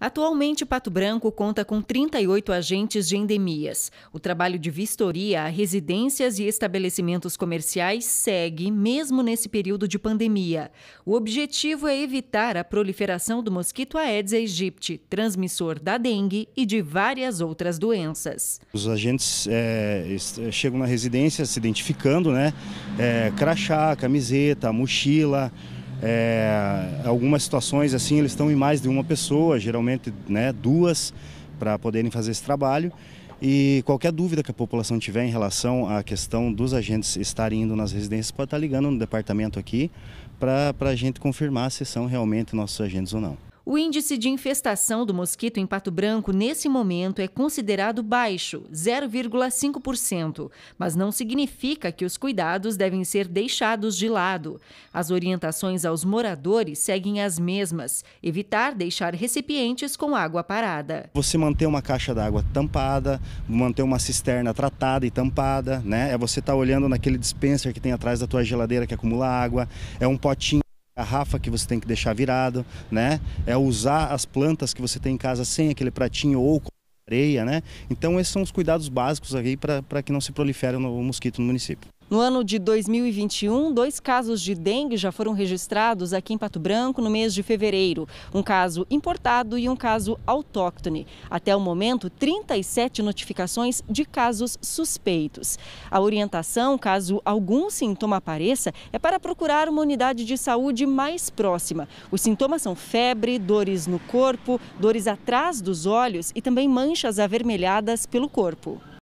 Atualmente, Pato Branco conta com 38 agentes de endemias. O trabalho de vistoria a residências e estabelecimentos comerciais segue, mesmo nesse período de pandemia. O objetivo é evitar a proliferação do mosquito Aedes aegypti, transmissor da dengue e de várias outras doenças. Os agentes é, é chegam na residência se identificando, né? É, crachá, camiseta, mochila. É, algumas situações assim eles estão em mais de uma pessoa, geralmente né, duas, para poderem fazer esse trabalho. E qualquer dúvida que a população tiver em relação à questão dos agentes estarem indo nas residências, pode estar ligando no departamento aqui para a gente confirmar se são realmente nossos agentes ou não. O índice de infestação do mosquito em Pato Branco nesse momento é considerado baixo, 0,5%, mas não significa que os cuidados devem ser deixados de lado. As orientações aos moradores seguem as mesmas: evitar deixar recipientes com água parada. Você manter uma caixa d'água tampada, manter uma cisterna tratada e tampada, né? É você estar tá olhando naquele dispenser que tem atrás da tua geladeira que acumula água, é um potinho garrafa que você tem que deixar virado, né? É usar as plantas que você tem em casa sem aquele pratinho ou com areia, né? Então esses são os cuidados básicos aí para que não se prolifere o mosquito no município. No ano de 2021, dois casos de dengue já foram registrados aqui em Pato Branco no mês de fevereiro. Um caso importado e um caso autóctone. Até o momento, 37 notificações de casos suspeitos. A orientação, caso algum sintoma apareça, é para procurar uma unidade de saúde mais próxima. Os sintomas são febre, dores no corpo, dores atrás dos olhos e também manchas avermelhadas pelo corpo.